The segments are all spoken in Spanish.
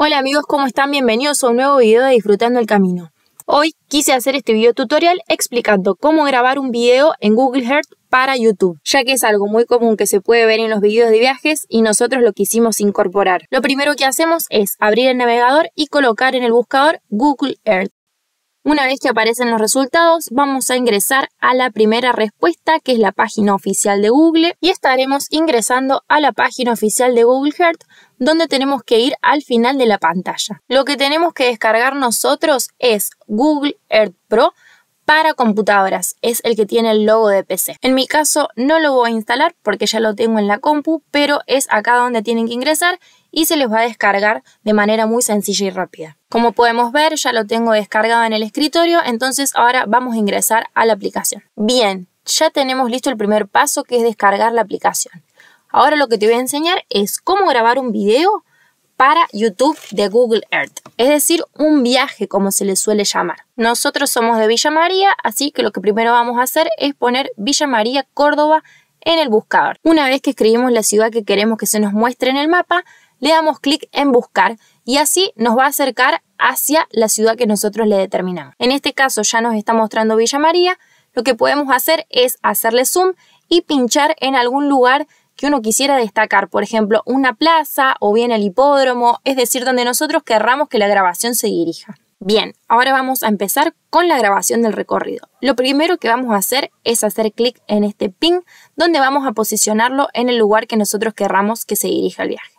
Hola amigos, ¿cómo están? Bienvenidos a un nuevo video de Disfrutando el Camino. Hoy quise hacer este video tutorial explicando cómo grabar un video en Google Earth para YouTube, ya que es algo muy común que se puede ver en los videos de viajes y nosotros lo quisimos incorporar. Lo primero que hacemos es abrir el navegador y colocar en el buscador Google Earth. Una vez que aparecen los resultados, vamos a ingresar a la primera respuesta, que es la página oficial de Google, y estaremos ingresando a la página oficial de Google Earth, donde tenemos que ir al final de la pantalla. Lo que tenemos que descargar nosotros es Google Earth Pro para computadoras, es el que tiene el logo de PC. En mi caso no lo voy a instalar porque ya lo tengo en la compu, pero es acá donde tienen que ingresar y se les va a descargar de manera muy sencilla y rápida. Como podemos ver, ya lo tengo descargado en el escritorio, entonces ahora vamos a ingresar a la aplicación. Bien, ya tenemos listo el primer paso que es descargar la aplicación. Ahora lo que te voy a enseñar es cómo grabar un video para YouTube de Google Earth, es decir, un viaje como se le suele llamar. Nosotros somos de Villa María, así que lo que primero vamos a hacer es poner Villa María Córdoba en el buscador. Una vez que escribimos la ciudad que queremos que se nos muestre en el mapa, le damos clic en buscar y así nos va a acercar hacia la ciudad que nosotros le determinamos. En este caso ya nos está mostrando Villa María, lo que podemos hacer es hacerle zoom y pinchar en algún lugar que uno quisiera destacar, por ejemplo, una plaza o bien el hipódromo, es decir, donde nosotros querramos que la grabación se dirija. Bien, ahora vamos a empezar con la grabación del recorrido. Lo primero que vamos a hacer es hacer clic en este pin donde vamos a posicionarlo en el lugar que nosotros querramos que se dirija el viaje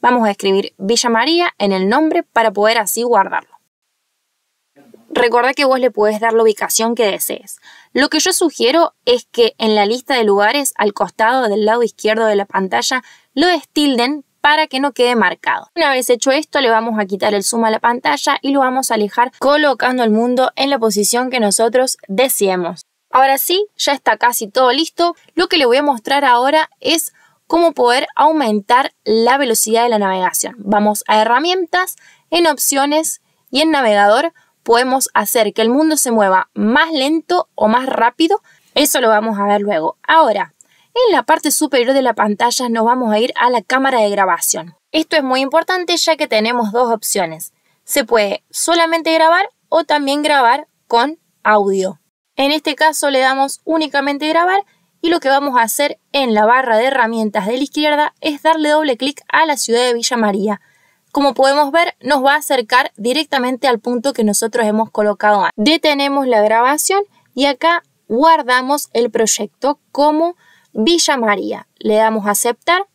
vamos a escribir Villa María en el nombre para poder así guardarlo. Recuerda que vos le puedes dar la ubicación que desees. Lo que yo sugiero es que en la lista de lugares al costado del lado izquierdo de la pantalla lo destilden para que no quede marcado. Una vez hecho esto le vamos a quitar el zoom a la pantalla y lo vamos a alejar colocando el mundo en la posición que nosotros deseemos. Ahora sí, ya está casi todo listo. Lo que le voy a mostrar ahora es cómo poder aumentar la velocidad de la navegación. Vamos a herramientas, en opciones y en navegador podemos hacer que el mundo se mueva más lento o más rápido. Eso lo vamos a ver luego. Ahora, en la parte superior de la pantalla nos vamos a ir a la cámara de grabación. Esto es muy importante ya que tenemos dos opciones. Se puede solamente grabar o también grabar con audio. En este caso le damos únicamente grabar y lo que vamos a hacer en la barra de herramientas de la izquierda es darle doble clic a la ciudad de Villa María. Como podemos ver, nos va a acercar directamente al punto que nosotros hemos colocado Detenemos la grabación y acá guardamos el proyecto como Villa María. Le damos a aceptar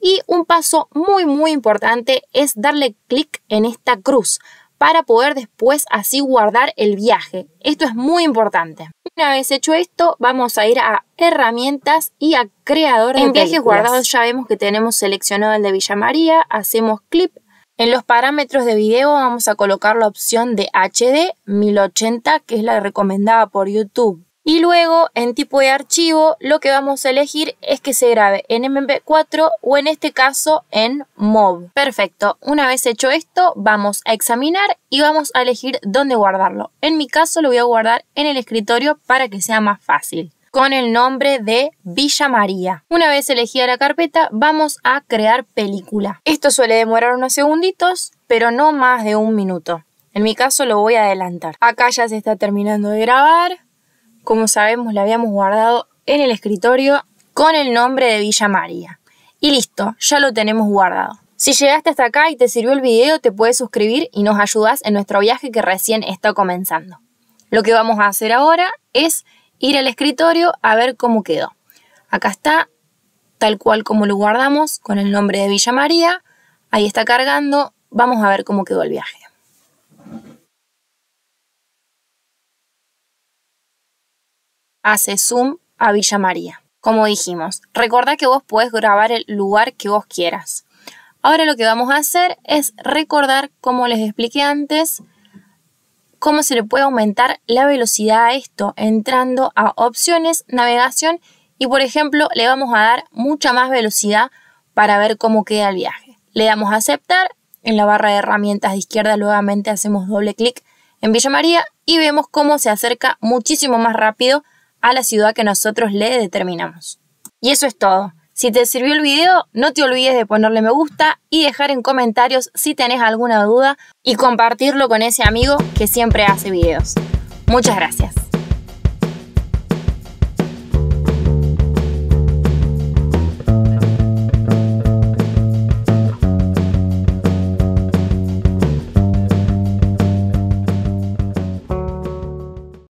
y un paso muy muy importante es darle clic en esta cruz para poder después así guardar el viaje. Esto es muy importante. Una vez hecho esto, vamos a ir a herramientas y a creador de En viajes guardados ya vemos que tenemos seleccionado el de Villa María, hacemos clip. En los parámetros de video vamos a colocar la opción de HD 1080, que es la recomendada por YouTube. Y luego en tipo de archivo lo que vamos a elegir es que se grabe en MP4 o en este caso en MOV. Perfecto, una vez hecho esto vamos a examinar y vamos a elegir dónde guardarlo. En mi caso lo voy a guardar en el escritorio para que sea más fácil con el nombre de Villa María. Una vez elegida la carpeta, vamos a crear película. Esto suele demorar unos segunditos, pero no más de un minuto. En mi caso lo voy a adelantar. Acá ya se está terminando de grabar como sabemos, la habíamos guardado en el escritorio con el nombre de Villa María. Y listo, ya lo tenemos guardado. Si llegaste hasta acá y te sirvió el video, te puedes suscribir y nos ayudas en nuestro viaje que recién está comenzando. Lo que vamos a hacer ahora es ir al escritorio a ver cómo quedó. Acá está, tal cual como lo guardamos, con el nombre de Villa María. Ahí está cargando. Vamos a ver cómo quedó el viaje. hace zoom a Villa María. Como dijimos, recuerda que vos podés grabar el lugar que vos quieras. Ahora lo que vamos a hacer es recordar, como les expliqué antes, cómo se le puede aumentar la velocidad a esto, entrando a opciones, navegación y por ejemplo le vamos a dar mucha más velocidad para ver cómo queda el viaje. Le damos a aceptar, en la barra de herramientas de izquierda nuevamente hacemos doble clic en Villa María y vemos cómo se acerca muchísimo más rápido a la ciudad que nosotros le determinamos. Y eso es todo. Si te sirvió el video, no te olvides de ponerle me gusta y dejar en comentarios si tenés alguna duda y compartirlo con ese amigo que siempre hace videos. Muchas gracias.